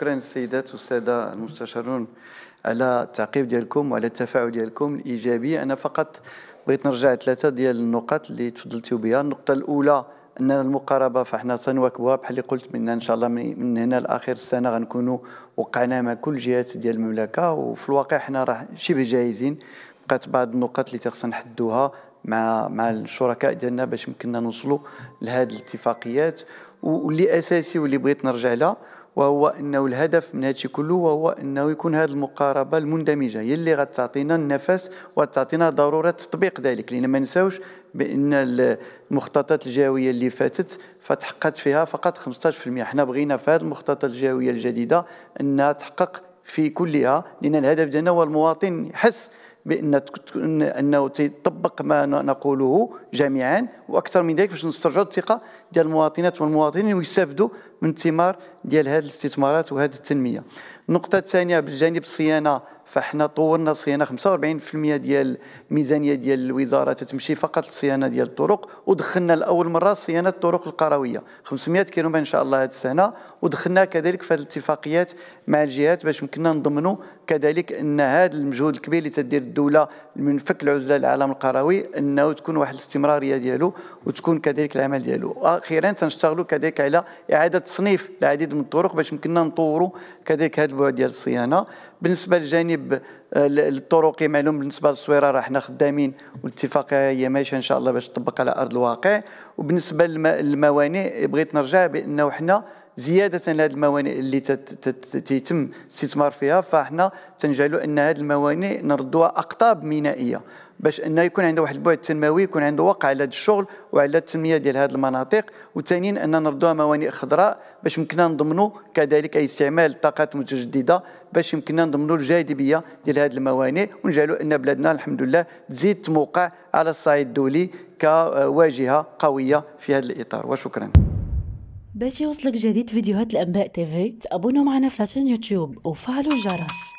شكرا السيدات والساده المستشارون على التعقيب ديالكم وعلى التفاعل ديالكم الايجابي انا فقط بغيت نرجع ثلاثه ديال النقط اللي تفضلتوا بها النقطه الاولى ان المقاربه فاحنا تنواكبوها بحال اللي قلت منا ان شاء الله من هنا لاخر السنه غنكونوا وقعنا مع كل جهات ديال المملكه وفي الواقع حنا راه شبه جاهزين بقات بعض النقط اللي تخصنا نحدوها مع مع الشركاء ديالنا باش يمكننا نوصلوا لهذه الاتفاقيات واللي اساسي واللي بغيت نرجع لها وهو انه الهدف من هادشي كله وهو انه يكون هذه المقاربه المندمجه هي اللي غتعطينا النفس وتعطينا ضروره تطبيق ذلك لان ما نساوش بان المخططات الجويه اللي فاتت فتحققت فيها فقط 15% حنا بغينا في هذه المخططات الجويه الجديده انها تحقق في كلها لان الهدف ديالنا هو المواطن يحس بان انه تطبق ما نقوله جميعا واكثر من ذلك باش نسترجعوا الثقه ديال المواطنات والمواطنين ويستافدوا من الثمار ديال هذه الاستثمارات وهذه التنميه النقطه الثانيه بالجانب الصيانه فاحنا طورنا الصيانه 45% ديال الميزانيه ديال الوزاره تتمشي فقط للصيانه ديال الطرق ودخلنا لاول مره صيانه الطرق القرويه 500 كيلومتر ان شاء الله هذه السنه ودخلنا كذلك في الاتفاقيات مع الجهات باش يمكننا نضمنوا كذلك ان هذا المجهود الكبير اللي تدير الدوله من فك العزله للعالم القروي انه تكون واحد الاستمراريه ديالو وتكون كذلك العمل ديالو واخيرا تنشتغلوا كذلك على اعاده تصنيف العديد من الطرق باش يمكننا نطوروا كذلك هذا البعد ديال الصيانه بالنسبه للجانب آه، الطرقي معلوم بالنسبه للصويره راه حنا خدامين والاتفاقيه هي ماشيه ان شاء الله باش تطبق على ارض الواقع وبالنسبه للموانئ بغيت نرجع بانه حنا زياده لهذه الموانئ اللي تيتم الاستثمار فيها فاحنا تنجعلوا ان هذه الموانئ نردوها اقطاب مينائيه باش انه يكون عنده واحد البعد تنموي يكون عنده وقع على هذا الشغل وعلى التنميه ديال هذه المناطق وثانيا ان نردوها موانئ خضراء باش يمكننا نضمنوا كذلك اي استعمال الطاقات المتجدده باش يمكننا نضمنوا الجاذبيه ديال هذه الموانئ ونجعلوا ان بلادنا الحمد لله تزيد تموقع على الصعيد الدولي كواجهه قويه في هذا الاطار وشكرا باش يوصلك جديد فيديوهات الانباء تيفي تابونا معنا في لاشين يوتيوب وفعلوا الجرس